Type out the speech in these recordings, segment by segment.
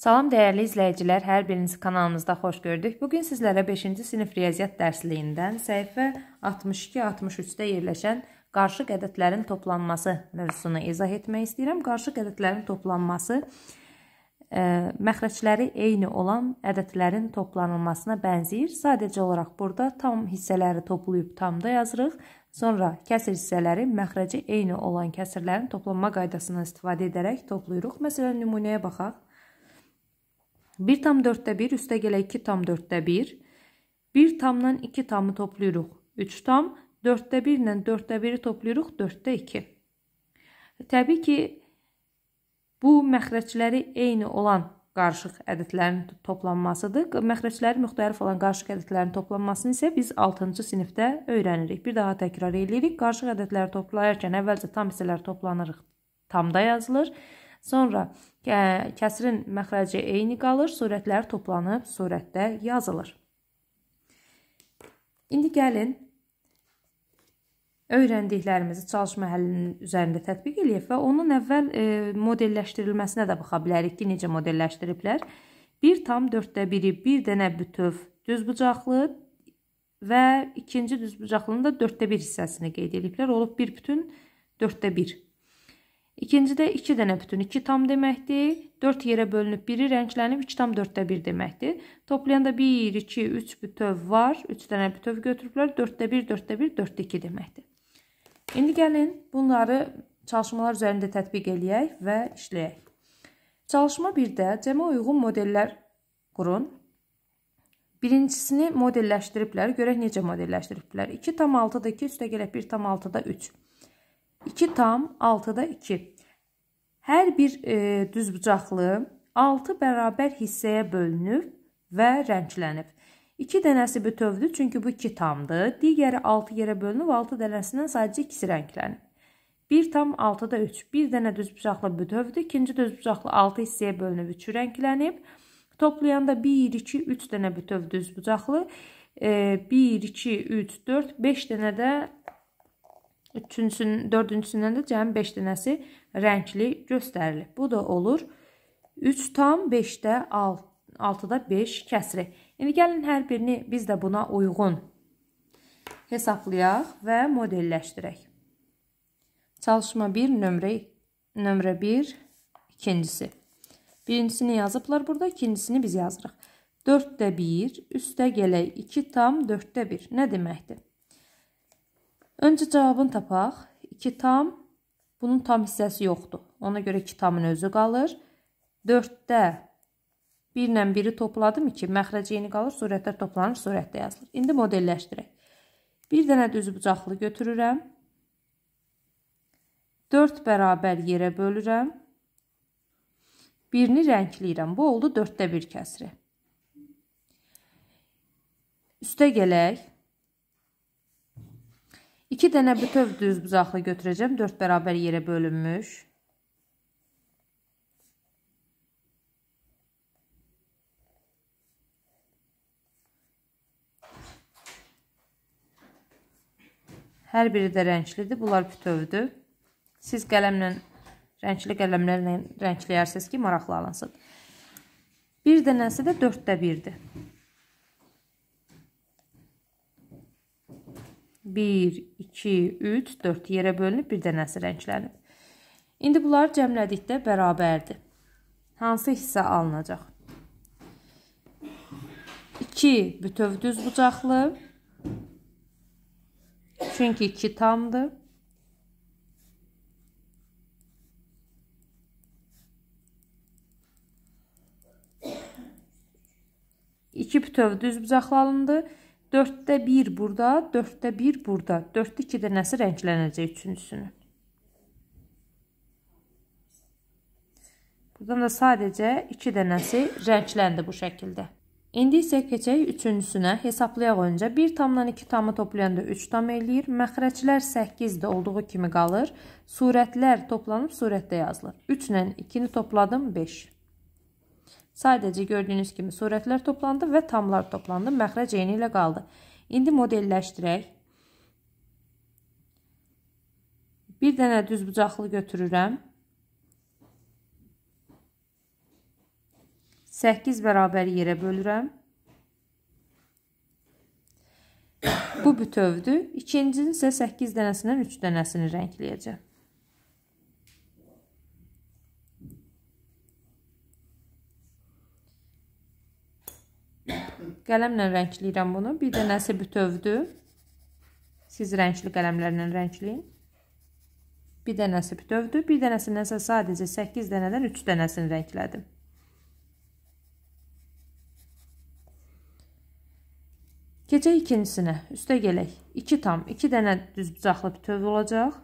Salam dəyərli izləyicilər, hər birinizi kanalımızda xoş gördük. Bugün sizlərə 5-ci sinif riyaziyyat dərsliyindən səhifə 62-63-də yerləşən qarşı qədətlərin toplanması mövzusunu izah etmək istəyirəm. Qarşı qədətlərin toplanması ə, e, məxrəcləri eyni olan ədədlərin toplanılmasına bənzəyir. Sadəcə olaraq burada tam hissələri toplayıb tamda yazırıq. Sonra kəsir hissələri məxrəci eyni olan kəsirlərin toplanma qaydasından istifadə edərək toplayırıq. Məsələn, nümunəyə baxaq. 1 tam 4'də 1 üstə gələk 2 tam 4'də 1. 1 tamdan 2 tamı toplayırıq. 3 tam 4'də 1 ilə 4'də 1-i toplayırıq 4'də 2. Təbii ki, bu məxrəcləri eyni olan qarışıq ədədlərin toplanmasıdır. Məxrəcləri müxtəlif olan qarışıq ədədlərin toplanmasını isə biz 6-cı sinifdə öyrənirik. Bir daha təkrar edirik. Qarışıq ədədləri toplayarkən əvvəlcə tam hissələr toplanırıq. Tamda yazılır. Sonra kəsirin məxrəci eyni qalır, surətləri toplanıb surətdə yazılır. İndi gəlin öyrəndiklərimizi çalışma həllinin üzərində tətbiq eləyək və onun əvvəl e, modelləşdirilməsinə də baxa bilərik ki, necə modelləşdiriblər. 1,4-1-i bir dənə bütöv düzbucaqlı və ikinci düzbucaqlının da 4-1 hissəsini qeyd ediblər. Olub 1 bütün 4-1. İkincidə 2 iki dənə bütün 2 tam deməkdir. 4 yerə bölünüb, biri rənglənib 2 tam 4-də 1 deməkdir. Toplayanda 1, 2, 3 bütöv var. 3 dənə bütöv götürüblər. 4-də 1, 4-də 1, 4-də 2 deməkdir. İndi gəlin bunları çalışmalar üzərində tətbiq eləyək və işləyək. Çalışma 1-də cəmə uyğun modellər qurun. Birincisini modelləşdiriblər. Görək necə modelləşdiriblər. 2 tam 6-da 2, üstə gələk 1 tam 6-da 3. 2 tam 6-da 2. Hər bir e, düzbucaqlı 6 bərabər hissəyə bölünüb və rənglənib. 2 dənəsi bütövdür, çünki bu 2 tamdır. Digəri 6 yerə bölünüb, 6 dənəsindən sadəcə ikisi rənglənib. 1 tam 6-da 3. Bir dənə düzbucaqlı bütövdür. İkinci düzbucaqlı 6 hissəyə bölünüb, 3 rənglənib. Toplayanda 1, 2, 3 dənə bütöv düzbucaqlı, 1, e, 2, 3, 4, 5 dənə də Üçüncüsünün, dördüncüsündən də cəmi 5 dənəsi rəngli göstərilir. Bu da olur 3 tam 5-də 6-da 5 kəsri. İndi gəlin hər birini biz də buna uyğun hesablayaq və modelləşdirək. Çalışma 1, nömrə, nömrə 1, ikincisi. Birincisini yazıblar burada, ikincisini biz yazırıq. 4-də 1, üstə gələk 2 tam 4-də 1. Nə deməkdir? Öncə cavabını tapaq. 2 tam, bunun tam hissəsi yoxdur. Ona görə 2 tamın özü qalır. 4-də 1 ilə 1-i topladım 2, məxrəcə yeni qalır, sürətlər toplanır, sürətdə yazılır. İndi modelləşdirək. Bir dənə düz bucaqlı götürürəm. 4 bərabər yerə bölürəm. Birini rəngləyirəm. Bu oldu 4-də 1 kəsri. Üstə gələk. 2 dənə bütöv düz bucaqlı götürəcəm. 4 bərabər yerə bölünmüş. Hər biri də rənglidir. Bunlar bütövdür. Siz qələmlə, rəngli qələmlərlə rəngləyərsiniz ki, maraqlı alınsın. Bir dənəsi də 4-də 1-dir. 1, 2, 3, 4 yerə bölünüb bir dənəsi rənglənib. İndi bunları cəmlədikdə bərabərdir. Hansı hissə alınacaq? 2 bütöv düz bucaqlı. Çünki 2 tamdır. İki bütöv düz bucaqlı alındı. 4-də 1 burada, 4-də 1 burada. 4-də 2 dənəsi rənglənəcək üçüncüsünü. Buradan da sadəcə 2 dənəsi rəngləndi bu şəkildə. İndi isə keçək üçüncüsünə. Hesablayaq öncə 1 tamdan 2 tamı toplayanda 3 tam eləyir. Məxrəclər 8-də olduğu kimi qalır. Surətlər toplanıb surətdə yazılır. 3 ilə 2-ni topladım 5. Sadəcə gördüyünüz kimi surətlər toplandı və tamlar toplandı. Məxrəc eyni ilə qaldı. İndi modelləşdirək. Bir dənə düz bucaqlı götürürəm. 8 bərabər yerə bölürəm. Bu bütövdür. İkincinin isə 8 dənəsindən 3 dənəsini rəngləyəcəm. Qələmlə rəngləyirəm bunu. Bir də nəsə bütövdür. Siz rəngli qələmlərlə rəngləyin. Bir dənəsi büdövdür, bir dənəsindən isə sadəcə 8 dənədən 3 dənəsini rənglədim. Keçək ikincisinə, üstə gələk. 2 tam, 2 dənə düzbucaqlı bütöv olacaq.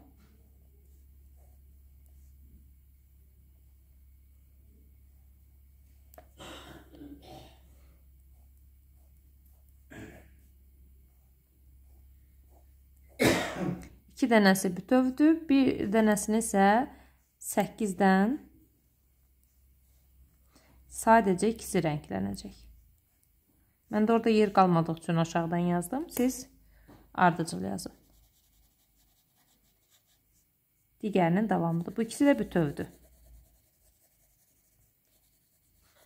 2 dənəsi bütövdür, 1 dənəsini isə 8-dən sadəcə ikisi rənglənəcək. Məndə orada yer qalmadığı üçün aşağıdan yazdım. Siz ardıcıl yazın. Digərinin davamıdır. Bu ikisi də bütövdür.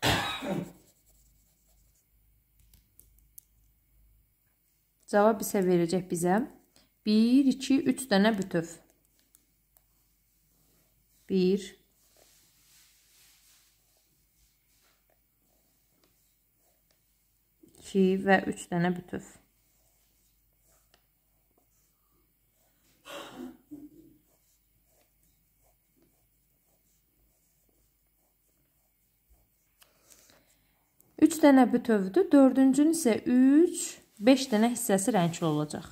Cavab isə verəcək bizə 1, 2, 3 dənə bütöv. 1, 2 və 3 dənə bütöv. Üç dənə bütövdür. Dördüncün isə üç, beş dənə hissəsi rəngli olacaq.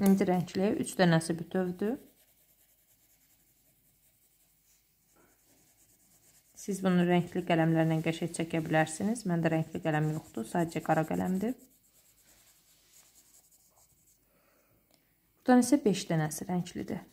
İnci rəngli 3 dənəsi bütövdür. Siz bunu rəngli qələmlərlə qəşək çəkə bilərsiniz. Məndə rəngli qələm yoxdur, sadəcə qara qələmdir. Buradan isə 5 dənəsi rənglidir.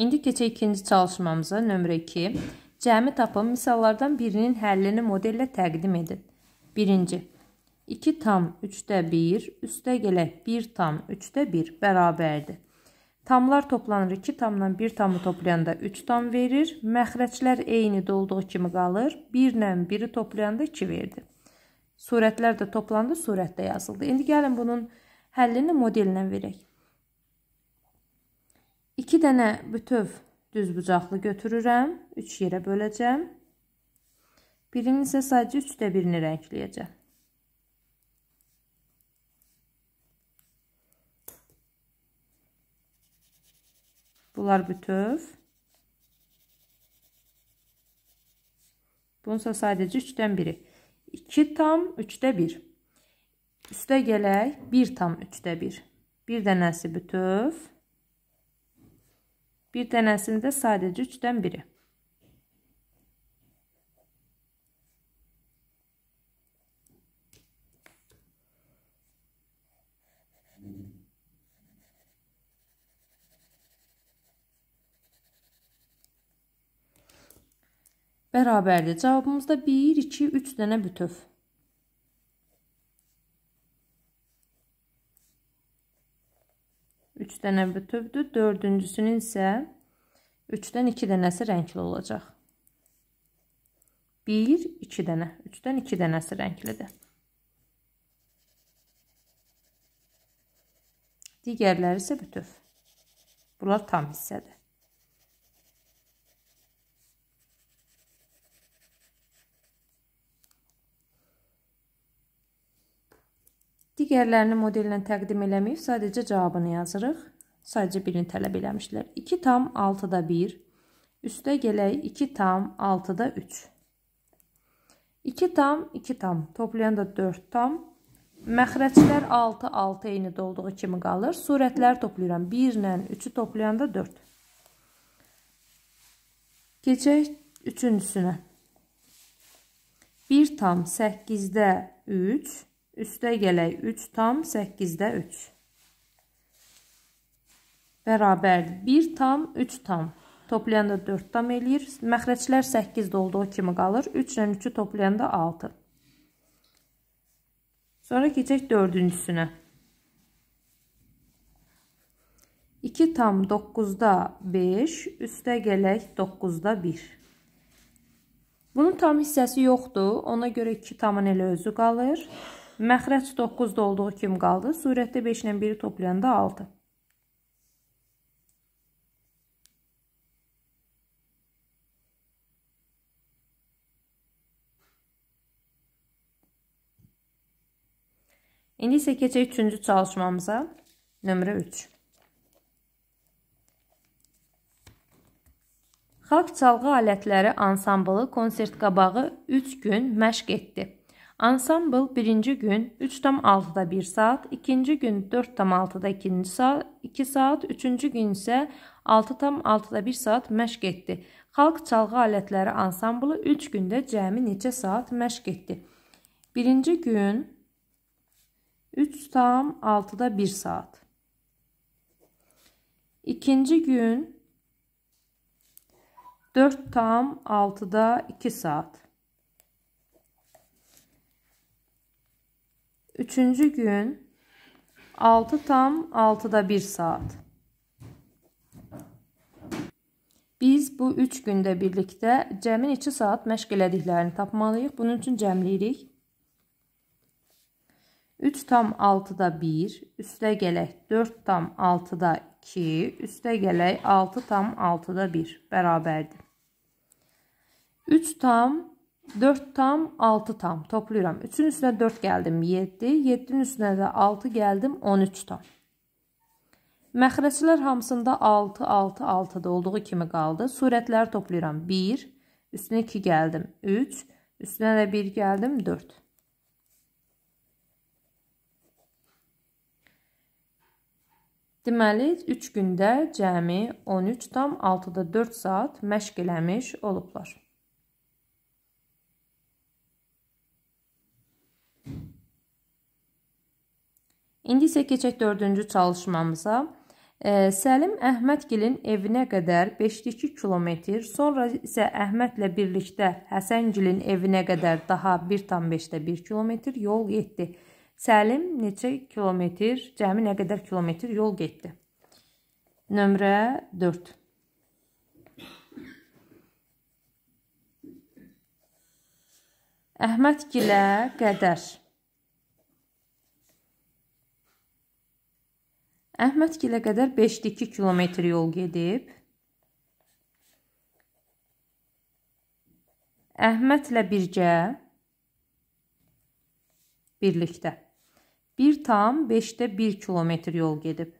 İndi keçək ikinci çalışmamıza, nömrə 2. Cəmi tapın, misallardan birinin həllini modellə təqdim edin. Birinci, 2 tam 3də 1, üstə gələk 1 tam 3də 1 bərabərdir. Tamlar toplanır, 2 tamdan 1 tamı toplayanda 3 tam verir. Məxrəclər eynidə olduğu kimi qalır, 1 ilə 1-i toplayanda 2 verdi. Surətlər də toplandı, surətdə yazıldı. İndi gəlin bunun həllini modellə verək. 2 dənə bütöv düz bucaqlı götürürəm, 3 yerə böləcəm. Birinin isə sadəcə 3də birini rəngləyəcəm. Bunlar bütöv. Bunsa sadəcə 3-dən biri. 2 tam 3-də 1. Üstə gələk 1 tam 3-də 1. Bir dənəsi bütöv. Bir dənəsində sadəcə 3-dən biri. Bərabərdir. Cavabımızda 1, 2, 3 dənə bütöv. 3 dənə bütövdür. Dördüncüsünün isə 3-dən 2 dənəsi rəngli olacaq. 1, 2 dənə. 3-dən 2 dənəsi rənglidir. Digərləri isə bütöv. Bunlar tam hissədir. digərlərini modellə təqdim eləməyib, sadəcə cavabını yazırıq. Sadəcə birini tələb eləmişdilər. 2 tam 6-da 1, üstə gələk 2 tam 6-da 3. 2 tam, 2 tam, toplayanda 4 tam. Məxrəclər 6, 6 eynidə olduğu kimi qalır. Surətləri toplayıram. 1 ilə 3-ü toplayanda 4. Keçək üçüncüsünə. 1 tam 8-də 3. Üstə gələk 3 tam 8-də 3. Bərabərdir. 1 tam 3 tam. Toplayanda 4 tam eləyir. Məxrəclər 8-də olduğu kimi qalır. 3 ilə 3-ü toplayanda 6. Sonra keçək dördüncüsünə. 2 tam 9-da 5, üstə gələk 9-da 1. Bunun tam hissəsi yoxdur, ona görə 2 tamın elə özü qalır. Məxrəc 9-da olduğu kimi qaldı. Sürətdə 5 ilə 1-i toplayanda 6. İndi isə keçək üçüncü çalışmamıza. Nömrə 3. Xalq çalğı alətləri ansamblı konsert qabağı 3 gün məşq etdi. Ansambl birinci gün 3,6-da 1 saat, ikinci gün 4,6-da 2 saat, 2 saat, üçüncü gün isə 6,6-da 1 saat məşq etdi. Xalq çalğı alətləri ansamblı 3 gündə cəmi neçə saat məşq etdi? Birinci gün 3,6-da 1 saat. İkinci gün 4,6-da 2 saat. Üçüncü gün 6 tam 6'da 1 saat. Biz bu 3 gündə birlikdə cəmin 2 saat məşq elədiklərini tapmalıyıq. Bunun için cəmləyirik. 3 tam 6-da 1, üstə gələk 4 tam 6-da 2, üstə gələk 6 tam 6-da 1 bərabərdir. 3 tam 4 tam, 6 tam toplayıram. 3-ün üstünə 4 gəldim 7, 7-nin üstünə də 6 gəldim 13 tam. Məxrəclər hamısında 6, 6, 6-da olduğu kimi qaldı. Surətləri toplayıram 1, üstünə 2 gəldim 3, üstünə də 1 gəldim 4. Deməli, 3 gündə cəmi 13 tam 6-da 4 saat məşq eləmiş olublar. İndi isə keçək dördüncü çalışmamıza. Səlim Əhmədgilin evinə qədər 5-2 kilometr, sonra isə Əhmədlə birlikdə Həsəngilin evinə qədər daha 1,5-1 kilometr yol getdi. Səlim neçə kilometr, cəmi nə qədər kilometr yol getdi? Nömrə 4. Əhmədgilə qədər Əhmədgilə qədər 5-2 kilometr yol gedib. Əhmədlə birgə birlikdə 1 tam 5-də 1 kilometr yol gedib.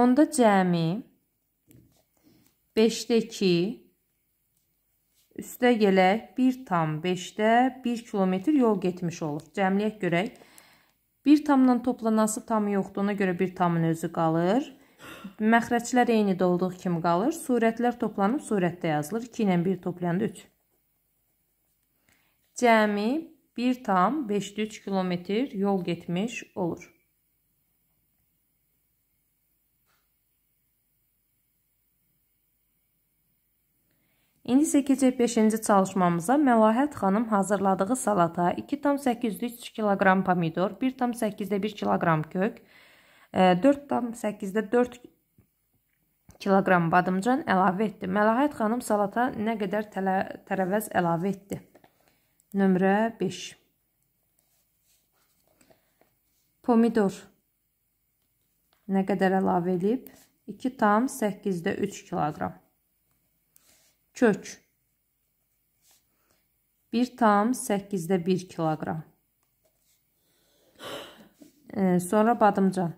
Onda cəmi 5-də 2 Üstə gələk 1,5-də 1 kilometr yol getmiş olub. Cəmliyyət görək. 1 tamdan toplanası tamı yoxdur, ona görə 1 tamın özü qalır. Məxrəclər eyni də olduğu kimi qalır. Surətlər toplanıb surətdə yazılır. 2 ilə 1 toplayanda 3. Cəmi 1 tam 5-3 kilometr yol getmiş olur. İndi isə keçək 5-ci çalışmamıza. Məlahət xanım hazırladığı salata 2,8-3 kq pomidor, 1,8-də 1 kq kök, 4,8-də 4 kq badımcan əlavə etdi. Məlahət xanım salata nə qədər tərəvəz əlavə etdi? Nömrə 5. Pomidor nə qədər əlavə edib? 2,8-də 3 kq. Kök 1 tam 8-də 1 kiloqram. E, sonra badımcan.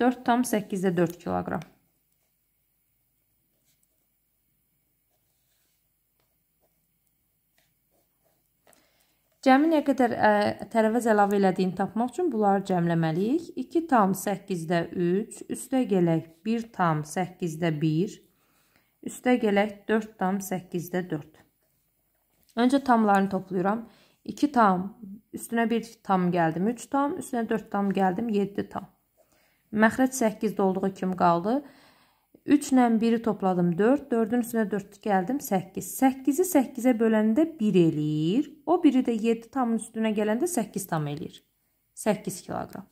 Dörd tam 8-də 4 kiloqram. Cəmi nə qədər ə, tərəvəz əlavə elədiyini tapmaq üçün bunları cəmləməliyik. 2 tam 8-də 3, üstə gələk 1 tam 8-də 1, üstə gələk 4 tam 8-də 4. Öncə tamlarını toplayıram. 2 tam, üstünə 1 tam gəldim 3 tam, üstünə 4 tam gəldim 7 tam. Məxrəc 8-də olduğu kimi qaldı. 7 3 ilə 1-i topladım 4, 4-ün üstünə 4 gəldim 8. 8-i 8-ə böləndə 1 eləyir. O biri də 7 tamın üstünə gələndə 8 tam eləyir. 8 kiloqram.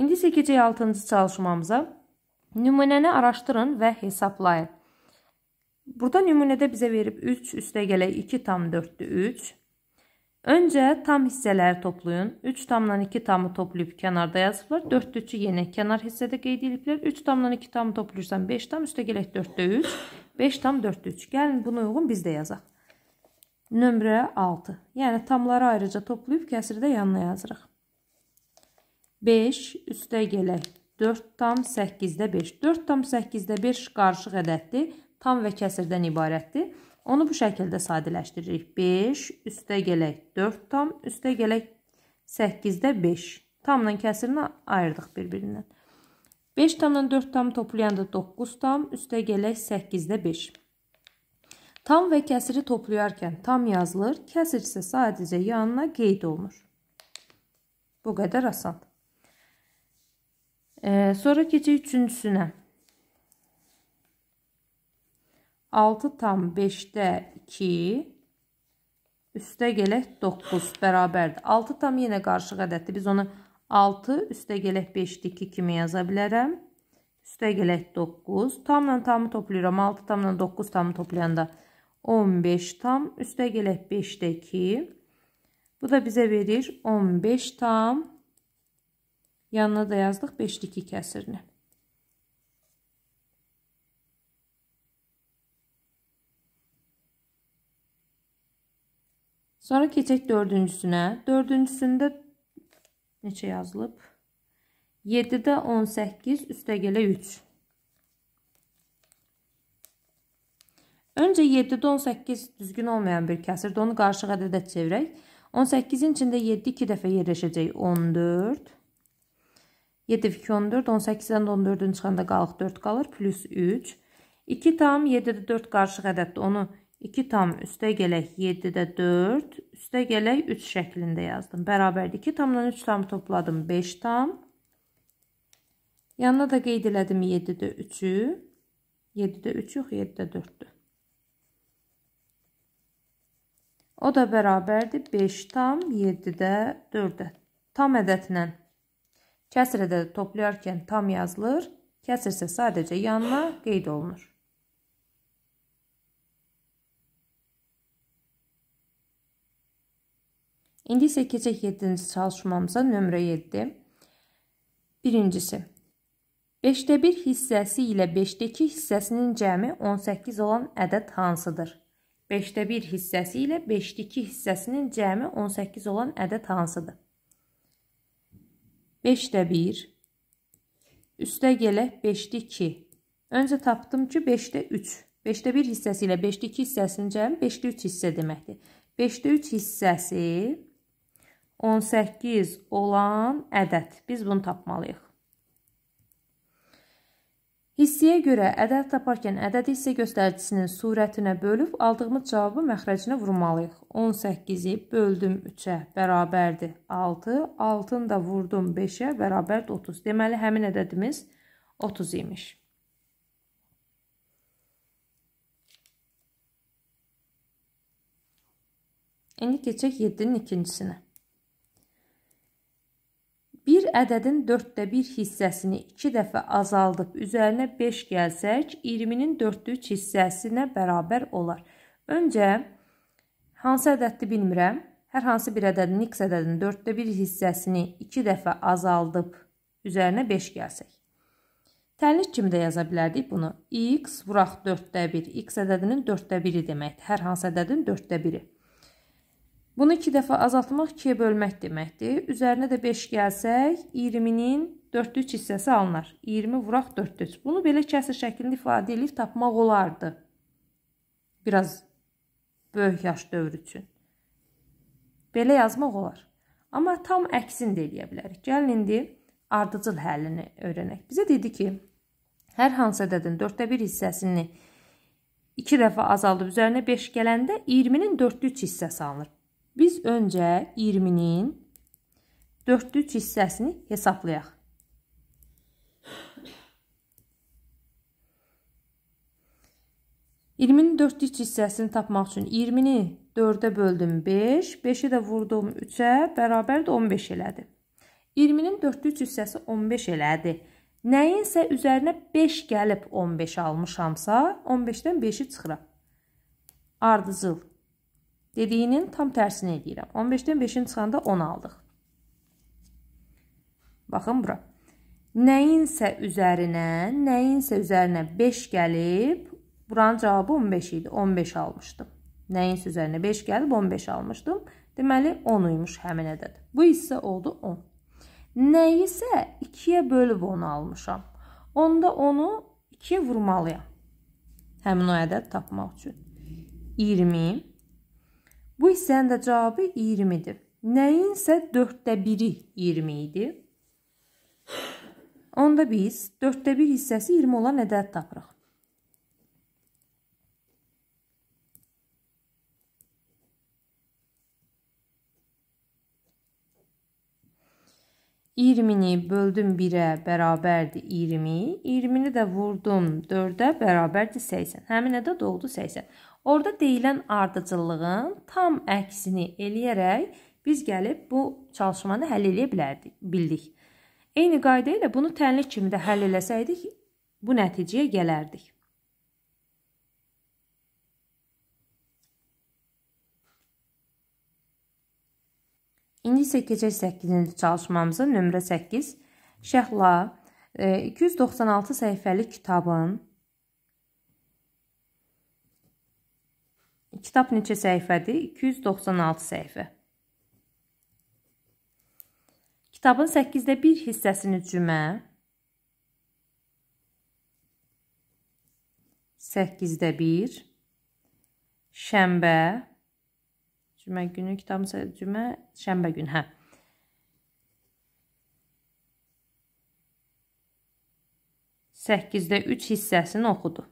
İndi isə keçək 6-cı çalışmamıza. Nümunəni araşdırın və hesablayın. Burada nümunədə bizə verib 3 üstə gələk 2 tam 4-dür 3. Öncə tam hissələri toplayın. 3 tamdan 2 tamı toplayıb kənarda yazıblar. 4-3-ü yenə kənar hissədə qeyd ediblər. 3 tamdan 2 tamı toplayırsan 5 tam, üstə gələk 4-də 3. 5 tam 4-də 3. Gəlin buna uyğun biz də yazaq. Nömrə 6. Yəni tamları ayrıca toplayıb kəsirdə yanına yazırıq. 5 üstə gələk 4 tam 8-də 5. 4 tam 8-də 5 qarışıq ədəddir. Tam və kəsirdən ibarətdir. Onu bu şəkildə sadələşdiririk. 5 üstə gələk 4 tam, üstə gələk 8-də 5. Tamla kəsirini ayırdıq bir-birindən. 5 tamla 4 tam toplayanda 9 tam, üstə gələk 8-də 5. Tam və kəsiri toplayarkən tam yazılır, kəsir isə sadəcə yanına qeyd olunur. Bu qədər asan. Sonra keçək üçüncüsünə. 6 tam 5-də 2 üstə gələk 9 bərabərdir. 6 tam yenə qarşıq ədəddir. Biz onu 6 üstə gələk 5-də 2 kimi yaza bilərəm. Üstə gələk 9. Tamla tamı toplayıram. 6 tamla 9 tamı toplayanda 15 tam. Üstə gələk 5-də 2. Bu da bizə verir 15 tam. Yanına da yazdıq 5-də 2 kəsirini. Sonra keçək dördüncüsünə. Dördüncüsündə neçə yazılıb? 7-də 18 üstə gələ 3. Öncə 7-də 18 düzgün olmayan bir kəsirdir. Onu qarşıq ədədə çevirək. 18-in içində 7 2 dəfə yerləşəcək 14. 7 2 14, 18-dən 14-ün çıxanda qalıq 4 qalır, plus 3. 2 tam 7-də 4 qarşıq ədəddir. Onu 14 2 tam üstə gələk 7-də 4, üstə gələk 3 şəklində yazdım. Bərabərdir 2 tamdan 3 tam topladım 5 tam. Yanına da qeyd elədim 7-də 3-ü. 7-də 3 yox, 7-də 4-dür. O da bərabərdir 5 tam 7-də 4-də. Tam ədədlə kəsr ədədi toplayarkən tam yazılır, kəsr isə sadəcə yanına qeyd olunur. İndi isə keçək 7-ci çalışmamıza nömrə 7. Birincisi. 5-də 1 hissəsi ilə 5-dəki hissəsinin cəmi 18 olan ədəd hansıdır? 5-də 1 hissəsi ilə 5-dəki hissəsinin cəmi 18 olan ədəd hansıdır? 5-də 1 Üstə gələk 5-də 2 Öncə tapdım ki, 5-də 3 5-də 1 hissəsi ilə 5-də 2 hissəsinin cəmi 5-də 3 hissə deməkdir. 5-də 3 hissəsi 18 olan ədəd. Biz bunu tapmalıyıq. Hissiyə görə ədəd taparkən ədədi hissə göstəricisinin surətinə bölüb aldığımız cavabı məxrəcinə vurmalıyıq. 18-i böldüm 3-ə bərabərdir 6, 6-ını da vurdum 5-ə bərabərdir 30. Deməli, həmin ədədimiz 30 imiş. İndi keçək 7-nin ikincisinə. Bir ədədin dörddə bir hissəsini iki dəfə azaldıb üzərinə 5 gəlsək, 20-nin dörddə üç hissəsinə bərabər olar. Öncə, hansı ədəddir bilmirəm, hər hansı bir ədədin x ədədinin dörddə bir hissəsini iki dəfə azaldıb üzərinə 5 gəlsək. Təlik kimi də yaza bilərdik bunu. x vuraq 4də 1, x ədədinin 4də 1-i deməkdir. Hər hansı ədədin 4də 1-i. Bunu 2 dəfə azaltmaq 2-yə bölmək deməkdir. Üzərinə də 5 gəlsək, 20-nin 4-3 hissəsi alınar. 20 vuraq 4-3. Bunu belə kəsir şəklində ifadə edib tapmaq olardı. Biraz böyük yaş dövrü üçün. Belə yazmaq olar. Amma tam əksini də eləyə bilərik. Gəlin indi ardıcıl həllini öyrənək. Bizə dedi ki, hər hansı ədədin 4-də 1 hissəsini 2 dəfə azaldıb üzərinə 5 gələndə 20-nin 4-3 hissəsi alınır. Biz öncə 20-nin dördlük hissəsini hesablayaq. İlminin dördlük hissəsini tapmaq üçün 20-ni 4-ə böldüm 5, 5-i də vurdum 3-ə, bərabər də 15 elədi. 20-nin dördlük hissəsi 15 elədi. Nəyinsə üzərinə 5 gəlib 15 almışamsa, 15-dən 5-i çıxıram. Ardıcıl Dediyinin tam tərsini edirəm. 15-dən 5-in çıxanda 10 aldıq. Baxın bura. Nəyinsə üzərinə, nəyinsə üzərinə 5 gəlib, buranın cavabı 15 idi. 15 almışdım. Nəyinsə üzərinə 5 gəlib 15 almışdım. Deməli 10 imiş həmin ədəd. Bu hissə oldu 10. Nəyisə 2-yə bölüb 10 almışam. Onda onu 2-yə vurmalıyam. Həmin o ədəd tapmaq üçün. 20 Bu hissənin də cavabı 20-dir. Nəyinsə 4də 1-i 20 idi. Onda biz 4də 1 hissəsi 20 olan ədəd tapırıq. İyirmini böldüm 1-ə bərabərdir 20. 20-ni də vurdum 4-ə bərabərdir 80. Həmin ədəd oldu 80. Orada deyilən ardıcıllığın tam əksini eləyərək biz gəlib bu çalışmanı həll eləyə bilərdik, bildik. Eyni qayda ilə bunu tənlik kimi də həll eləsəydik, bu nəticəyə gələrdik. İndi isə keçək 8-ci çalışmamıza nömrə 8 Şəhla e, 296 səhifəlik kitabın Kitab neçə səhifədir? 296 səhifə. Kitabın 8-də 1 hissəsini cümə, 8-də 1, şəmbə, cümə günü, kitabın cümə, şəmbə günü, hə. Səkkizdə üç hissəsini oxudu.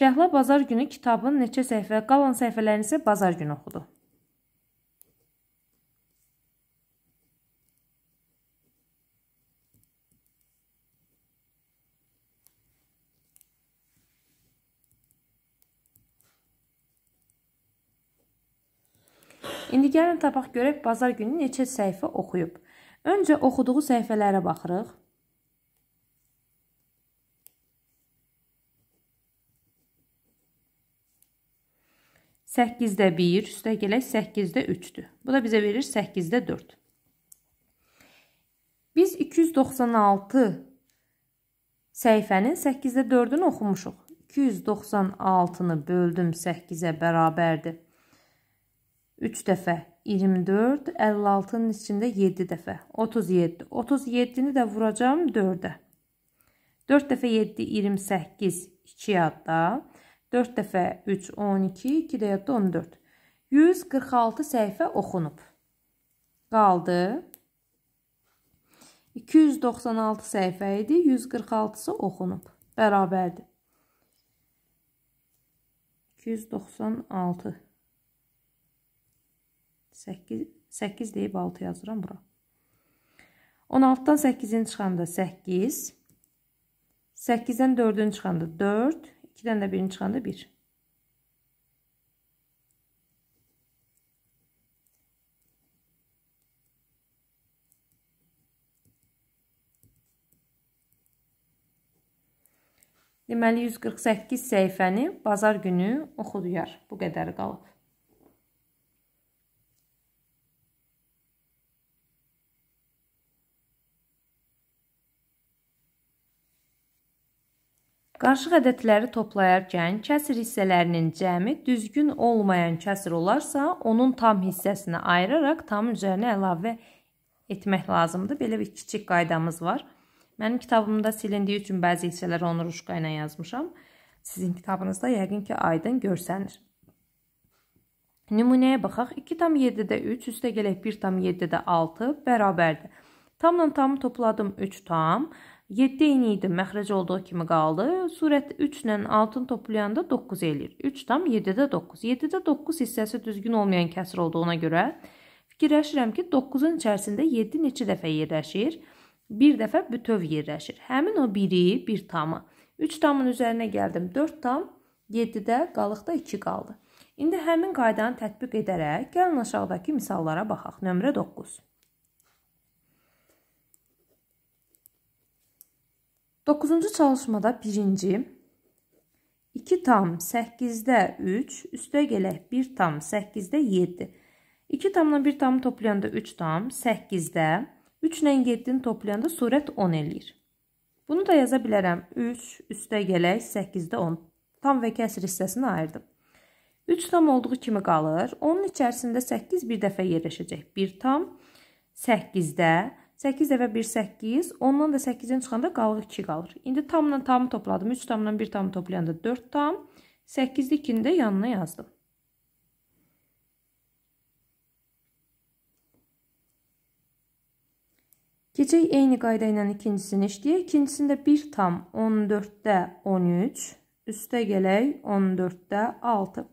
Şəhla bazar günü kitabın neçə səhifə, qalan səhifələrini isə bazar günü oxudu. İndi gəlin tapaq görək bazar günü neçə səhifə oxuyub. Öncə oxuduğu səhifələrə baxırıq. 8-də 1, üstə gələk 8-də 3-dür. Bu da bizə verir 8-də 4. Biz 296 səhifənin 8-də 4-ünü oxumuşuq. 296-nı böldüm 8-ə bərabərdir. 3 dəfə 24, 56-nın içində 7 dəfə 37. 37-ni də vuracağım 4-ə. 4 dəfə 7, 28, 2 yadda. 4 dəfə 3, 12, 2 dəyə 14. 146 səhifə oxunub. Qaldı. 296 səhifə idi, 146-sı oxunub. Bərabərdir. 296. 8, 8 deyib 6 yazıram bura. 16-dan 8-in çıxanda 8. 8-dən 4-ün çıxanda 4. 2-dən də birini çıxanda 1. Deməli 148 səhifəni bazar günü oxuduyar. Bu qədəri qalıb. Qarışıq ədədləri toplayarkən kəsir hissələrinin cəmi düzgün olmayan kəsir olarsa, onun tam hissəsini ayıraraq tam üzərinə əlavə etmək lazımdır. Belə bir kiçik qaydamız var. Mənim kitabımda silindiyi üçün bəzi hissələr onu ruşqa ilə yazmışam. Sizin kitabınızda yəqin ki, aydın görsənir. Nümunəyə baxaq. 2,7-də 3 üstə gələk 1,7-də 6 bərabərdir. Tamla tamı topladım 3 tam. 7 eyni idi, məxrəc olduğu kimi qaldı. Sürət 3 ilə altın toplayanda 9 eləyir. 3 tam 7-də 9. 7-də 9 hissəsi düzgün olmayan kəsir olduğuna görə fikirləşirəm ki, 9-un içərisində 7 neçə dəfə yerləşir? Bir dəfə bütöv yerləşir. Həmin o biri, bir tamı. 3 tamın üzərinə gəldim. 4 tam 7-də qalıqda 2 qaldı. İndi həmin qaydanı tətbiq edərək gəlin aşağıdakı misallara baxaq. Nömrə 9. 9-cu çalışmada birinci 2 tam 8-də 3 üstə gələk 1 tam 8-də 7. 2 tamla 1 tamı toplayanda 3 tam 8-də 3 ilə 7-ni toplayanda surət 10 eləyir. Bunu da yaza bilərəm. 3 üstə gələk 8-də 10. Tam və kəsr hissəsini ayırdım. 3 tam olduğu kimi qalır. Onun içərisində 8 bir dəfə yerləşəcək. 1 tam 8-də 8 dəfə 1 8, ondan da 8-dən çıxanda qalıq 2 qalır. İndi tamla tamı topladım. 3 tamdan 1 tamı toplayanda 4 tam. 8-li 2-ni də yanına yazdım. Keçək eyni qayda ilə ikincisini işləyək. İkincisində 1 tam 14-də 13, üstə gələk 14-də 6.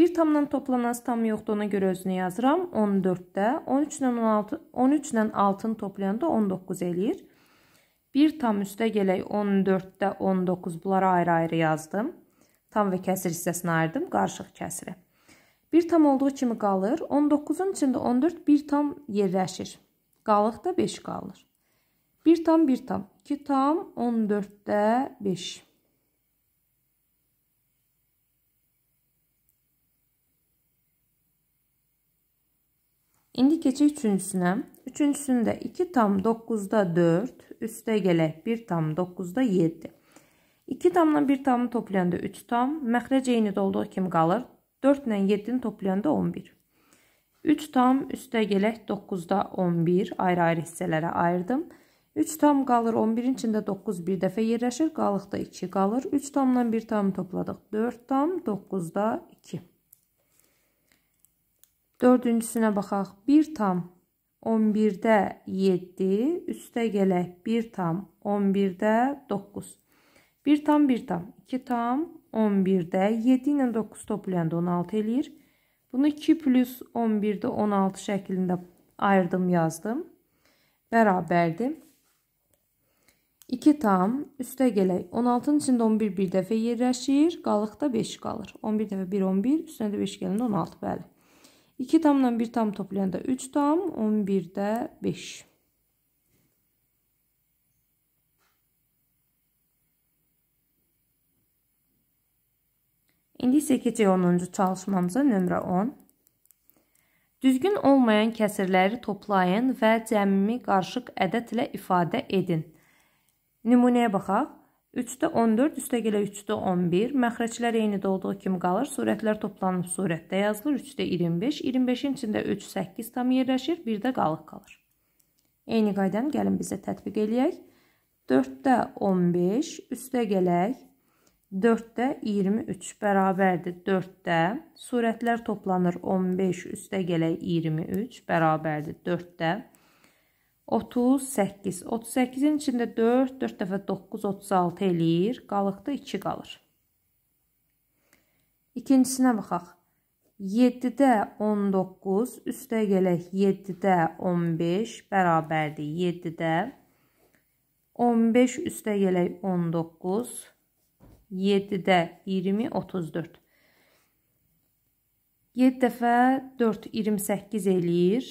1 tamdan toplanan tam yoxdur, ona görə özünə yazıram. 14-də 13 ilə 16 13 ilə 6-nı toplayanda 19 eləyir. 1 tam üstə gələk 14-də 19 bunları ayrı-ayrı yazdım. Tam və kəsir hissəsinə ayırdım, qarışıq kəsiri. 1 tam olduğu kimi qalır. 19-un içində 14 1 tam yerləşir. Qalıqda 5 qalır. 1 tam 1 tam 2 tam 14-də 5 İndi keçək üçüncüsünə. Üçüncüsündə 2 tam 9-da 4, üstə gələk 1 tam 9-da 7. 2 tamla 1 tamı toplayanda 3 tam, məxrəc eyni olduğu kimi qalır. 4 ilə 7-ni toplayanda 11. 3 tam üstə gələk 9-da 11 ayrı-ayrı hissələrə ayırdım. 3 tam qalır 11-in içində 9 bir dəfə yerləşir, qalıqda 2 qalır. 3 tamla 1 tamı topladıq 4 tam, 9-da 2. Dördüncüsünə baxaq. 1 tam 11-də 7, üstə gələk 1 tam 11-də 9. 1 tam 1 tam 2 tam 11-də 7 ilə 9 toplayanda 16 eləyir. Bunu 2 plus 11-də 16 şəklində ayırdım, yazdım. Bərabərdir. 2 tam, üstə gələk. 16-nın içində 11 bir dəfə yerləşir, qalıqda 5 qalır. 11 dəfə 1, 11, üstünə də 5 gəlində 16, bəli. 2 tamla 1 tam toplayanda 3 tam, 11'də 5. İndi isə keçək 10-cu çalışmamıza, nömrə 10. Düzgün olmayan kəsirləri toplayın və cəmimi qarışıq ədəd ilə ifadə edin. Nümunəyə baxaq. 3-də 14, üstə gələ 3-də 11. Məxrəclər eynidə olduğu kimi qalır. Surətlər toplanıb surətdə yazılır. 3-də 25. 25-in içində 3, 8 tam yerləşir. 1-də qalıq qalır. Eyni qaydanı gəlin bizə tətbiq eləyək. 4-də 15, üstə gələk. 4-də 23 bərabərdir 4-də. Surətlər toplanır 15, üstə gələk 23 bərabərdir 4-də. 38. 38-in içində 4, 4 dəfə 9, 36 eləyir. Qalıqda 2 qalır. İkincisinə baxaq. 7-də 19, üstə gələk 7-də 15, bərabərdir 7-də. 15 üstə gələk 19, 7-də 20, 34. 7 dəfə 4, 28 eləyir.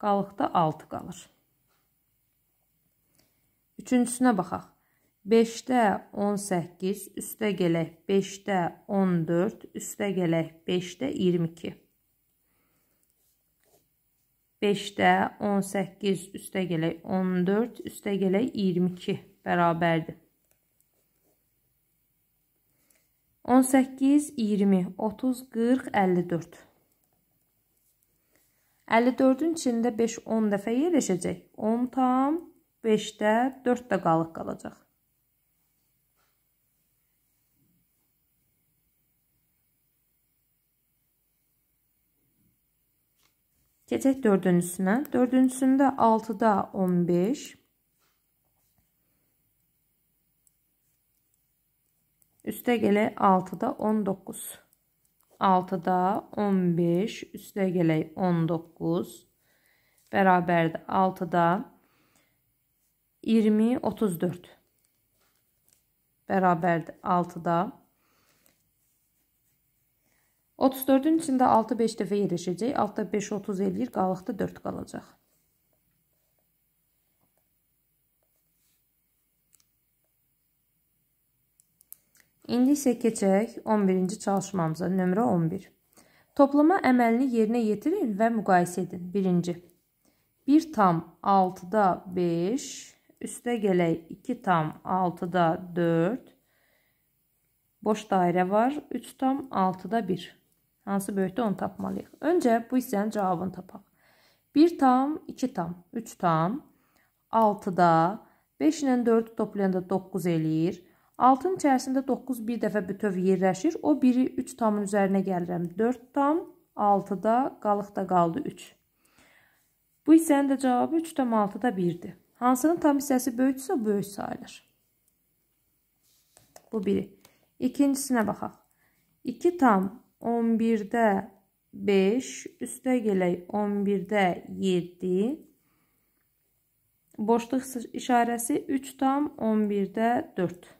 Qalıqda 6 qalır. Üçüncüsünə baxaq. 5-də 18 üstə gələk 5-də 14 üstə gələk 5-də 22. 5-də 18 üstə gələk 14 üstə gələk 22 bərabərdir. 18, 20, 30, 40, 54. 54-ün içində 5 10 dəfə yerləşəcək. 10 tam 5-də 4 də qalıq qalacaq. Keçək dördüncüsünə. Dördüncüsündə 6-da 15. Üstə gələk 6-da 19. 6-da 15, üstə gələk 19. Bərabərdir 6-da 19. 20, 34 bərabərdir 6-da. 34-ün içində 6 5 dəfə yerləşəcək. 6-da 5 30 eləyir, qalıqda 4 qalacaq. İndi isə keçək 11-ci çalışmamıza, nömrə 11. Toplama əməlini yerinə yetirin və müqayisə edin. Birinci, 1 tam 6-da 5 Üstə gələk 2 tam 6-da 4. Boş dairə var. 3 tam 6-da 1. Hansı böyükdə onu tapmalıyıq. Öncə bu hissənin cavabını tapaq. 1 tam, 2 tam, 3 tam, 6-da, 5 ilə 4 toplayanda 9 eləyir. 6-nın içərisində 9 bir dəfə bütöv yerləşir. O biri 3 tamın üzərinə gəlirəm. 4 tam, 6-da, qalıqda qaldı 3. Bu hissənin də cavabı 3 tam 6-da 1-dir. Hansının tam hissəsi böyükdürsə, böyük sayılır. Bu biri. İkincisinə baxaq. 2 tam 11-də 5, üstə gələk 11-də 7. Boşluq işarəsi 3 tam 11-də 4.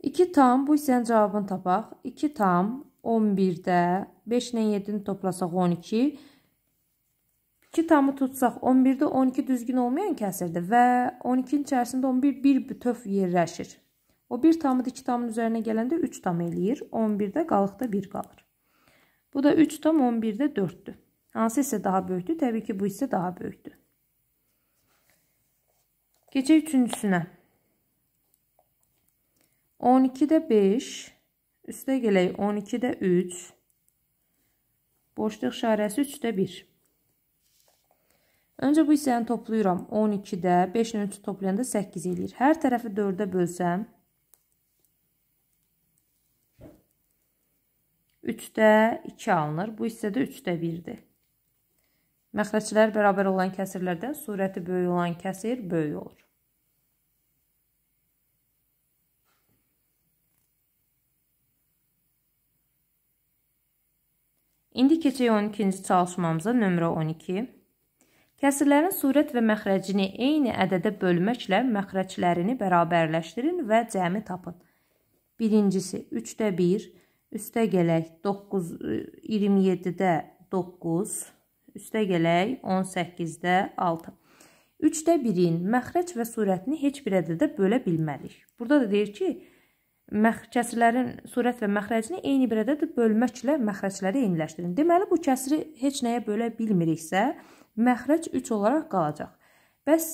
2 tam, bu hissənin cavabını tapaq. 2 tam 11-də 5 ilə 7-ni toplasaq 12, 2 tamı tutsaq 11-də 12 düzgün olmayan kəsirdir və 12-nin içərisində 11 bir bütöv yerləşir. O 1 tamı 2 tamın üzərinə gələndə 3 tam eləyir. 11-də qalıqda 1 qalır. Bu da 3 tam 11-də 4-dür. Hansı isə daha böyükdür? Təbii ki, bu isə daha böyükdür. Keçək üçüncüsünə. 12-də 5, üstə gələk 12-də 3, boşluq işarəsi 3-də 1. Öncə bu hissəni toplayıram. 12-də 5 ilə 3 toplayanda 8 eləyir. Hər tərəfi 4-ə bölsəm 3-də 2 alınır. Bu hissədə 3-də 1-dir. Məxrəclər bərabər olan kəsirlərdən surəti böyük olan kəsir böyük olur. İndi keçək 12-ci çalışmamıza nömrə 12. Kəsirlərin surət və məxrəcini eyni ədədə bölməklə məxrəclərini bərabərləşdirin və cəmi tapın. Birincisi 3-də 1, üstə gələk 9, 27-də 9, üstə gələk 18-də 6. 3-də 1-in məxrəc və surətini heç bir ədədə bölə bilmərik. Burada da deyir ki, kəsirlərin surət və məxrəcini eyni bir ədədə bölməklə məxrəcləri eyniləşdirin. Deməli, bu kəsiri heç nəyə bölə bilmiriksə, Məxrəc 3 olaraq qalacaq. Bəs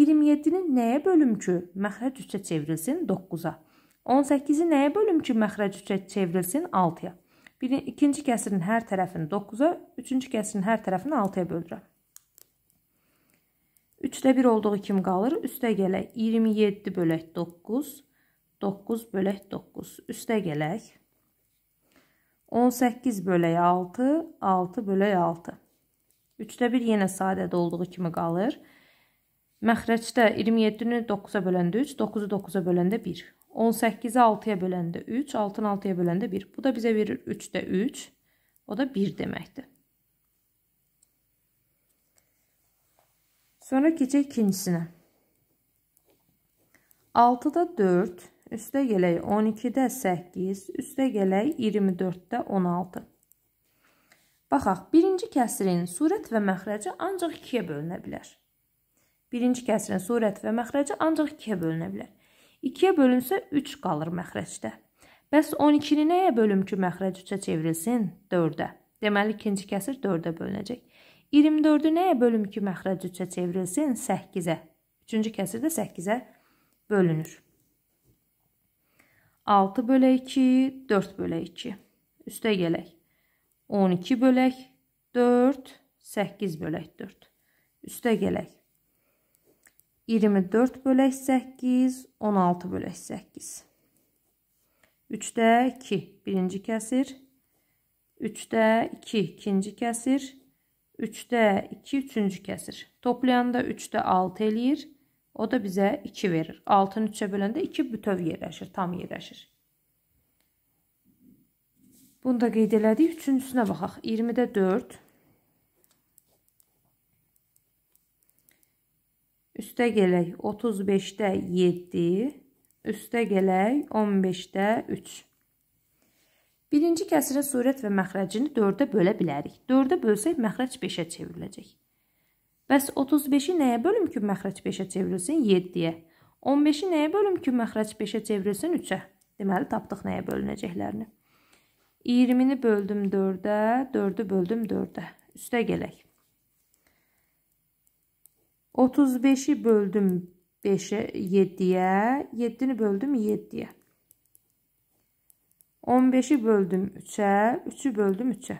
27-ni nəyə bölüm ki, məxrəc 3-ə çevrilsin 9-a? 18-i nəyə bölüm ki, məxrəc 3-ə çevrilsin 6-ya? İkinci kəsirin hər tərəfini 9-a, üçüncü kəsirin hər tərəfini 6-ya böldürəm. 3-də 1 olduğu kimi qalır. Üstə gələk 27 bölək 9, 9 bölək 9. Üstə gələk 18 bölək 6, 6 bölək 6. 3-də 1 yenə sadədə olduğu kimi qalır. Məxrəcdə 27-ni 9-a böləndə 3, 9-u 9-a böləndə 1. 18-i 6-ya böləndə 3, 6-ın 6-ya böləndə 1. Bu da bizə verir 3-də 3, o da 1 deməkdir. Sonra keçək ikincisinə. 6-da 4, üstə gələk 12-də 8, üstə gələk 24-də 16. Baxaq, birinci kəsrin surət və məxrəci ancaq ikiyə bölünə bilər. Birinci kəsrin surət və məxrəci ancaq ikiyə bölünə bilər. İkiyə bölünsə 3 qalır məxrəcdə. Bəs 12-ni nəyə bölüm ki, məxrəc 3-ə çevrilsin? 4-ə. Deməli, ikinci kəsir 4-ə bölünəcək. 24-ü nəyə bölüm ki, məxrəc 3-ə çevrilsin? 8-ə. Üçüncü kəsir də 8-ə bölünür. 6 bölə 2, 4 bölə 2. Üstə gələk. 12 bölək 4, 8 bölək 4. Üstə gələk. 24 bölək 8, 16 bölək 8. 3-də 2, birinci kəsir. 3-də 2, ikinci kəsir. 3-də 2, üçüncü kəsir. Toplayanda 3-də 6 eləyir. O da bizə 2 verir. 6-nı 3-ə böləndə 2 bütöv yerləşir, tam yerləşir. Bunu da qeyd elədik. Üçüncüsünə baxaq. 20-də 4. Üstə gələk 35-də 7. Üstə gələk 15-də 3. Birinci kəsirin sürət və məxrəcini 4-ə bölə bilərik. 4-ə bölsək məxrəc 5-ə çevriləcək. Bəs 35-i nəyə bölüm ki, məxrəc 5-ə çevrilsin? 7-yə. 15-i nəyə bölüm ki, məxrəc 5-ə çevrilsin? 3-ə. Deməli, tapdıq nəyə bölünəcəklərini. 20-ni böldüm 4-ə, 4-ü böldüm 4-ə. Üstə gələk. 35-i böldüm 5-ə, 7-yə, 7-ni böldüm 7-yə. 15-i böldüm 3-ə, 3-ü böldüm 3-ə.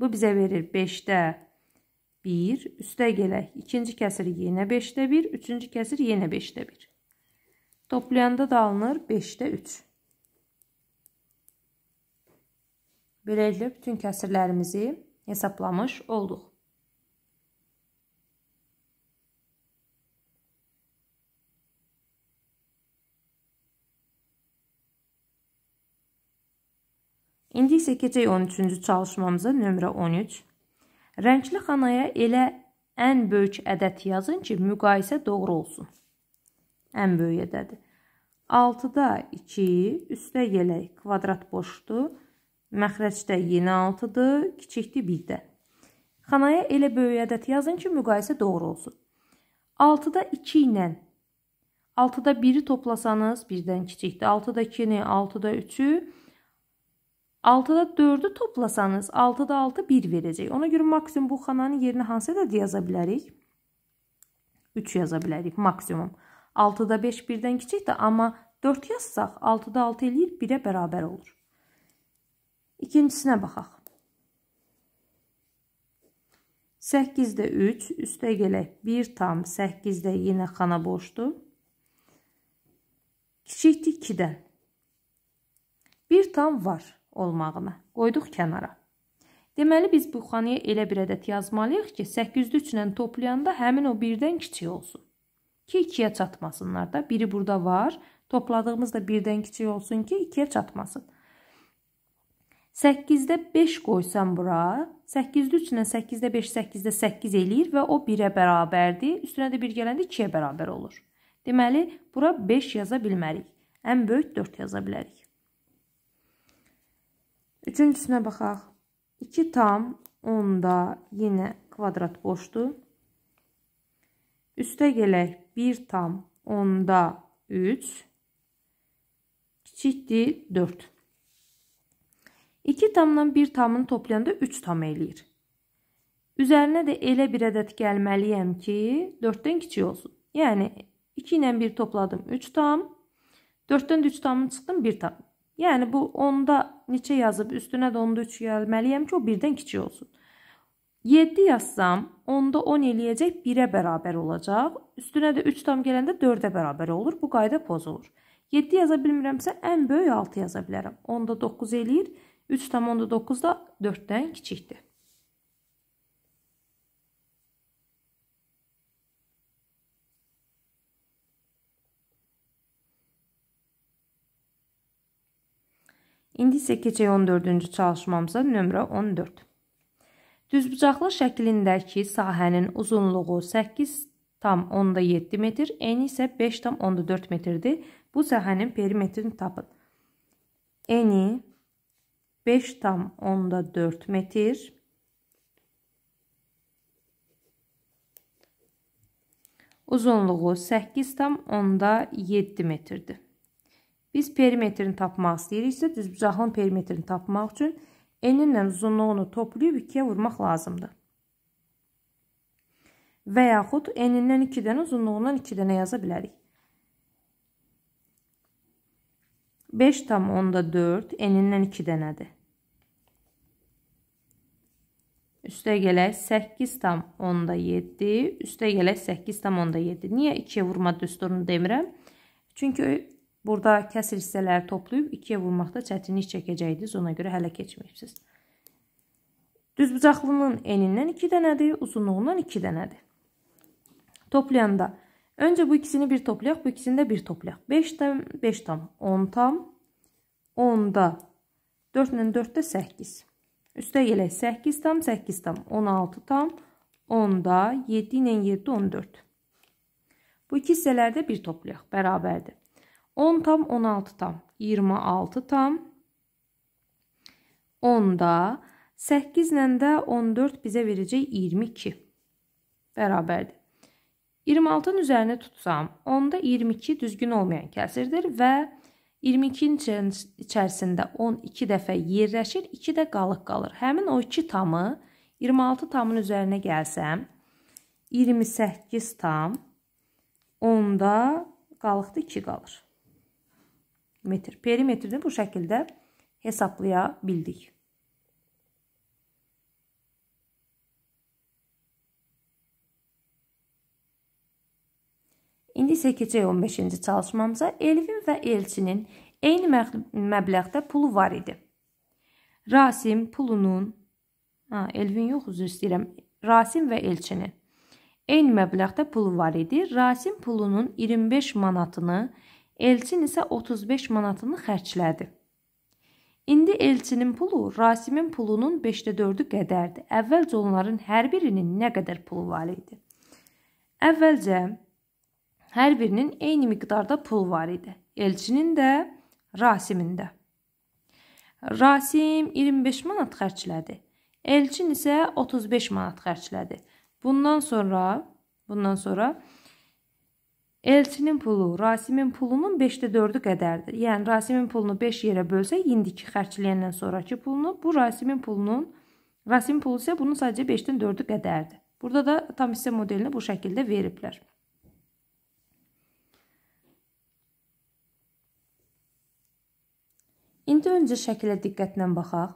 Bu bizə verir 5-də 1, üstə gələk. İkinci kəsir yenə 5-də 1, üçüncü kəsir yenə 5-də 1. Toplayanda da alınır 5-də 3. Beləliklə, bütün kəsirlərimizi hesablamış olduq. İndi isə keçək 13-cü çalışmamıza, nömrə 13. Rəngli xanaya elə ən böyük ədəd yazın ki, müqayisə doğru olsun. Ən böyük ədədi. 6-da 2, üstə gələk, kvadrat boşdur. Məxrəcdə yeni 6-dır, kiçikdir 1-də. Xanaya elə böyük ədəd yazın ki, müqayisə doğru olsun. 6-da 2 ilə 6-da 1-i toplasanız 1-dən kiçikdir. 6-da 2-ni, 6-da 3-ü 6-da 4-ü toplasanız 6-da 6 1 verəcək. Ona görə maksimum bu xananın yerinə hansı ədəd yaza bilərik? 3 yaza bilərik maksimum. 6-da 5 1-dən kiçikdir, amma 4 yazsaq 6-da 6 eləyir 1-ə bərabər olur. İkincisinə baxaq. 8-də 3, üstə gələk 1 tam 8-də yenə xana boşdur. Kiçikdir 2-dən. 1 tam var olmağına. Qoyduq kənara. Deməli, biz bu xanaya elə bir ədət yazmalıyıq ki, 8-də 3 ilə toplayanda həmin o 1-dən kiçik olsun. Ki, 2-yə çatmasınlar da. Biri burada var, topladığımız da 1-dən kiçik olsun ki, 2-yə çatmasın. 8-də 5 qoysam bura, 8-də 3 ilə 8-də 5, 8-də 8 eləyir və o 1-ə bərabərdir. Üstünə də 1 gələndə 2-yə bərabər olur. Deməli, bura 5 yaza bilmərik. Ən böyük 4 yaza bilərik. Üçüncüsünə baxaq. 2 tam 10-da yenə kvadrat boşdur. Üstə gələk 1 tam 10-da 3 kiçikdir 4. 2 tamdan 1 tamını toplayanda 3 tam eləyir. Üzərinə də elə bir ədəd gəlməliyəm ki, 4-dən kiçik olsun. Yəni 2 ilə 1 topladım 3 tam. 4-dən 3 tamın çıxdım 1 tam. Yəni bu 10-da neçə yazıb üstünə də 10-da 3 gəlməliyəm ki, o 1-dən kiçik olsun. 7 yazsam, 10-da 10 eləyəcək 1-ə bərabər olacaq. Üstünə də 3 tam gələndə 4-ə bərabər olur. Bu qayda pozulur. 7 yaza bilmirəmsə ən böyük 6 yaza bilərəm. 10-da 9 eləyir. 3,9 da 4-dən kiçikdir. İndi isə keçək 14-cü çalışmamıza nömrə 14. Düzbucaqlı şəklindəki sahənin uzunluğu 8,7 metr, eni isə 5,4 metrdir. Bu sahənin perimetrini tapın. Eni 5,4 metr. Uzunluğu 8,7 metrdir. Biz perimetrini tapmaq istəyiriksə, düzbucaqlının perimetrini tapmaq üçün eninlə uzunluğunu toplayıb 2-yə vurmaq lazımdır. Və yaxud enindən 2 dənə, uzunluğundan 2 dənə yaza bilərik. 5 tam onda 4 enindən 2 dənədir. üstə gələk 8,7 üstə gələk 8,7 niyə 2-yə vurma düsturunu demirəm çünki burada kəsir hissələri toplayıb 2-yə vurmaqda çətinlik çəkəcəkdiniz ona görə hələ keçməyibsiz düz bucaqlının enindən 2 dənədir uzunluğundan 2 dənədir toplayanda öncə bu ikisini bir toplayaq bu ikisini də bir toplayaq 5 tam 5 tam 10 tam 10 da 4 ilə 4 də 8 Üstə gələk 8 tam, 8 tam, 16 tam, 10-da 7 ilə 7, 14. Bu iki hissələrdə bir toplayaq, bərabərdir. 10 tam, 16 tam, 26 tam, 10-da 8 ilə də 14 bizə verəcək 22. Bərabərdir. 26-nın üzərini tutsam, onda 22 düzgün olmayan kəsirdir və 22. 22-ci ilin içərisində 12 dəfə yerləşir, 2 də qalıq qalır. Həmin o 2 tamı 26 tamın üzərinə gəlsəm, 28 tam, onda qalıqda 2 qalır. Metr. Perimetrini bu şəkildə hesablaya bildik. İndi isə keçək 15-ci çalışmamıza. Elvin və Elçinin eyni məbləğdə pulu var idi. Rasim pulunun ha, Elvin yox, üzr istəyirəm. Rasim və Elçinin eyni məbləğdə pulu var idi. Rasim pulunun 25 manatını, Elçin isə 35 manatını xərclədi. İndi elçinin pulu Rasimin pulunun 5-də 4-ü qədərdir. Əvvəlcə onların hər birinin nə qədər pulu var idi? Əvvəlcə Hər birinin eyni miqdarda pul var idi. Elçinin də, Rasimin də. Rasim 25 manat xərclədi. Elçin isə 35 manat xərclədi. Bundan sonra, bundan sonra Elçinin pulu Rasimin pulunun 5də 4-ü qədərdir. Yəni Rasimin pulunu 5 yerə bölsə, indiki xərcləyəndən sonrakı pulunu, bu Rasimin pulunun Rasim pulu isə bunun sadəcə 5-dən 4-ü qədərdir. Burada da tam hissə modelini bu şəkildə veriblər. İndi öncə şəkilə diqqətlə baxaq.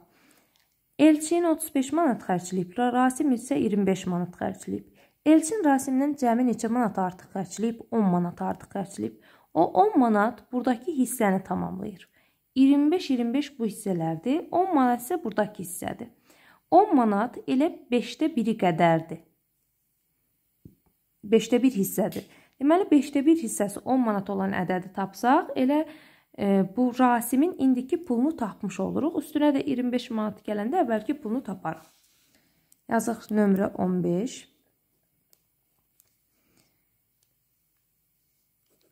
Elçin 35 manat xərcləyib, Rasim isə 25 manat xərcləyib. Elçin Rasimdən cəmi neçə manat artıq xərcləyib? 10 manat artıq xərcləyib. O 10 manat burdakı hissəni tamamlayır. 25-25 bu hissələrdir. 10 manat isə burdakı hissədir. 10 manat elə 5də 1-i qədərdir. 5də 1 hissədir. Deməli 5də 1 hissəsi 10 manat olan ədədi tapsaq, elə 1 bu rasimin indiki pulunu tapmış oluruq. Üstünə də 25 manat gələndə əvvəlki pulunu taparıq. Yazıq nömrə 15.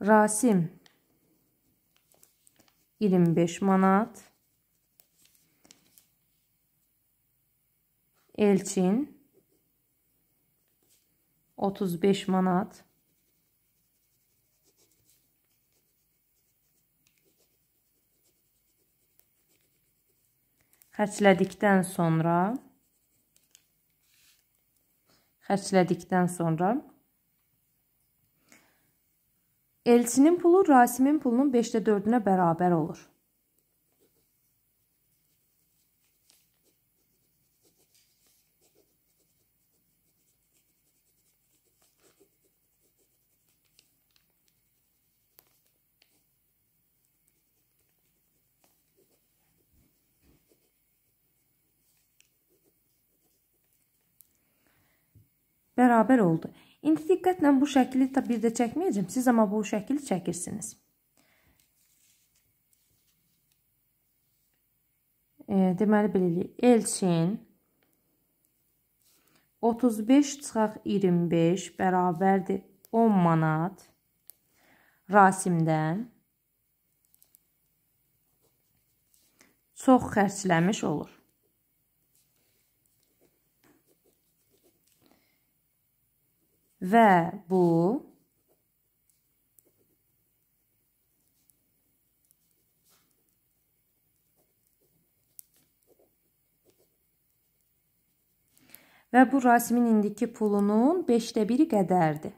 Rasim 25 manat. Elçin 35 manat. xərclədikdən sonra xərclədikdən sonra elçinin pulu rasimin pulunun 5də 4-ünə bərabər olur. bərabər oldu. İndi diqqətlə bu şəkli də bir də çəkməyəcəm. Siz amma bu şəkli çəkirsiniz. E, deməli bilirik. Elçin 35 çıxaq 25 bərabərdir 10 manat. Rasimdən çox xərcləmiş olur. Və bu Və bu Rasimin indiki pulunun 5də 1-i qədərdir.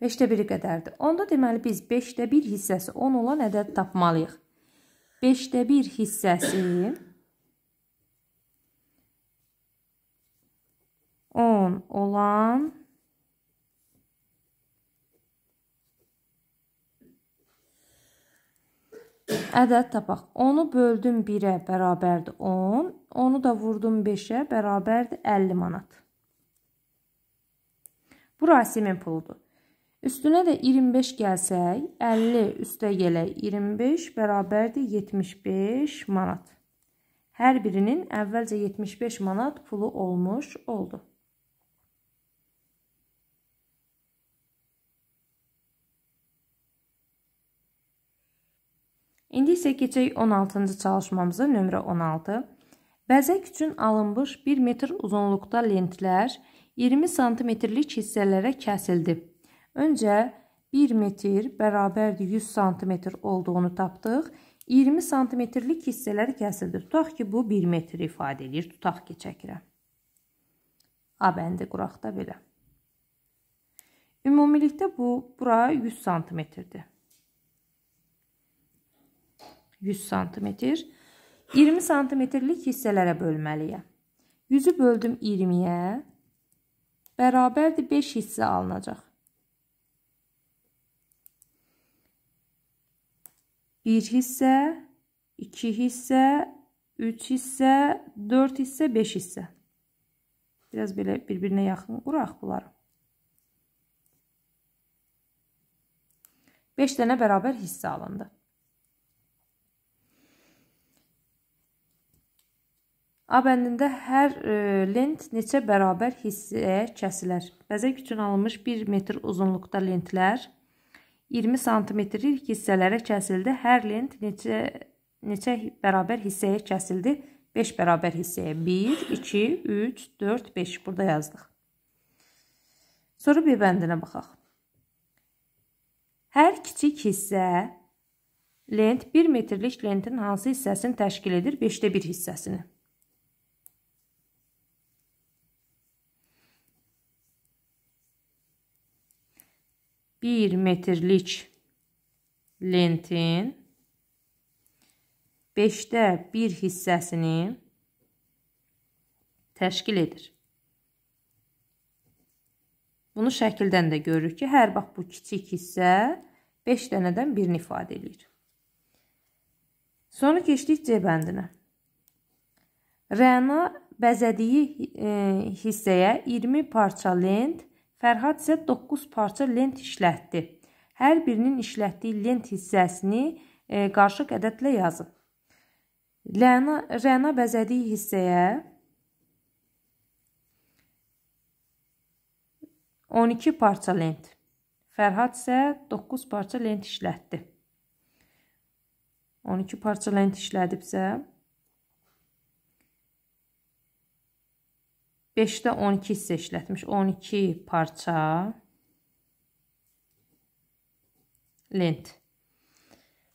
Beşdə biri qədərdir. Onda deməli biz 5də 1 hissəsi 10 olan ədəd tapmalıyıq. 5də 1 hissəsi 10 olan ədəd tapaq. 10-u böldüm 1-ə bərabərdir 10. 10-u da vurdum 5-ə bərabərdir 50 manat. Bu rasimin puludur. Üstünə də 25 gəlsək, 50 üstə gələk 25 bərabərdir 75 manat. Hər birinin əvvəlcə 75 manat pulu olmuş oldu. İndi isə keçək 16-cı çalışmamıza, nömrə 16. Bəzək üçün alınmış 1 metr uzunluqda lentlər 20 santimetrlik hissələrə kəsildi. Öncə 1 metr bərabərdir 100 santimetr olduğunu tapdıq. 20 santimetrlik hissələr kəsildi. Tutaq ki, bu 1 metr ifadə edir. Tutaq ki, çəkirəm. A bəndi quraqda belə. Ümumilikdə bu, bura 100 santimetrdir. 100 sm, 20 sm-lik hissələrə bölməliyəm. 100-ü böldüm 20-yə, bərabərdir 5 hissə alınacaq. 1 hissə, 2 hissə, 3 hissə, 4 hissə, 5 hissə. Biraz belə bir-birinə yaxın quraq bunları. 5 dənə bərabər hissə alındı. A bəndində hər e, lent neçə bərabər hissəyə kəsilər? Bəzək üçün alınmış 1 metr uzunluqda lentlər 20 santimetrlik hissələrə kəsildi. Hər lent neçə neçə bərabər hissəyə kəsildi? 5 bərabər hissəyə. 1, 2, 3, 4, 5. Burada yazdıq. Soru B bəndinə baxaq. Hər kiçik hissə lent 1 metrlik lentin hansı hissəsini təşkil edir? 5-də 1 hissəsini. 1 metrlik lentin 5-də 1 hissəsini təşkil edir. Bunu şəkildən də görürük ki, hər vaxt bu kiçik hissə 5 dənədən birini ifadə edir. Sonra keçdik C bəndinə. Rəna bəzədiyi e, hissəyə 20 parça lent Fərhad isə 9 parça lent işlətdi. Hər birinin işlətdiyi lent hissəsini e, qarışıq ədədlə yazın. Ləna, Rəna bəzədiyi hissəyə 12 parça lent. Fərhad isə 9 parça lent işlətdi. 12 parça lent işlədibsə, 5-də 12 hissə işlətmiş. 12 parça lent.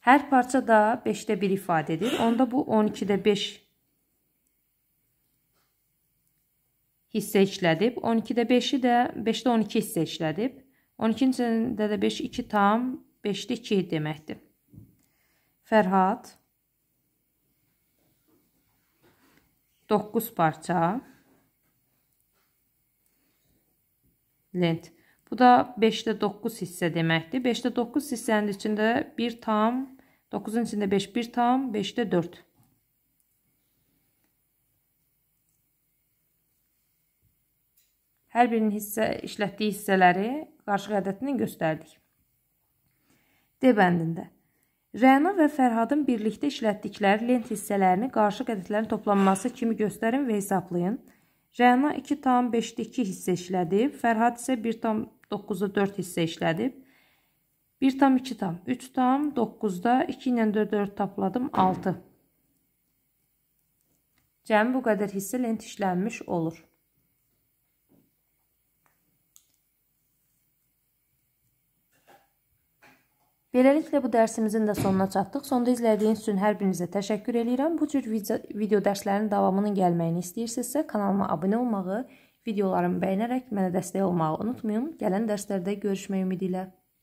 Hər parça da 5-də 1 ifadə edir. Onda bu 12-də 5 hissə işlədib. 12-də 5-i də 5-də 12 hissə işlədib. 12-də də 5 2 tam 5-də 2 deməkdir. Fərhad 9 parça lent. Bu da 5-də 9 hissə deməkdir. 5-də 9 hissənin içində 1 tam, 9-un içində 5, 1 tam, 5-də 4. Hər birinin hissə, işlətdiyi hissələri qarşıq ədədini göstərdik. D bəndində. Rəna və Fərhadın birlikdə işlətdikləri lent hissələrini qarşıq ədədlərin toplanması kimi göstərin və hesablayın. Rəna 2,5-də 2 hissə işlədib, Fərhad isə 1,9-da 4 hissə işlədib. 1 tam 2 tam 3 tam 9-da 2 ilə 4 4 tapladım 6. Cəmi bu qədər hissə lent işlənmiş olur. Beləliklə bu dərsimizin də sonuna çatdıq. Sonda izlədiyiniz üçün hər birinizə təşəkkür edirəm. Bu cür video dərslərinin davamının gəlməyini istəyirsinizsə, kanalıma abunə olmağı, videolarımı bəyənərək mənə dəstək olmağı unutmayın. Gələn dərslərdə görüşmək ümidi ilə.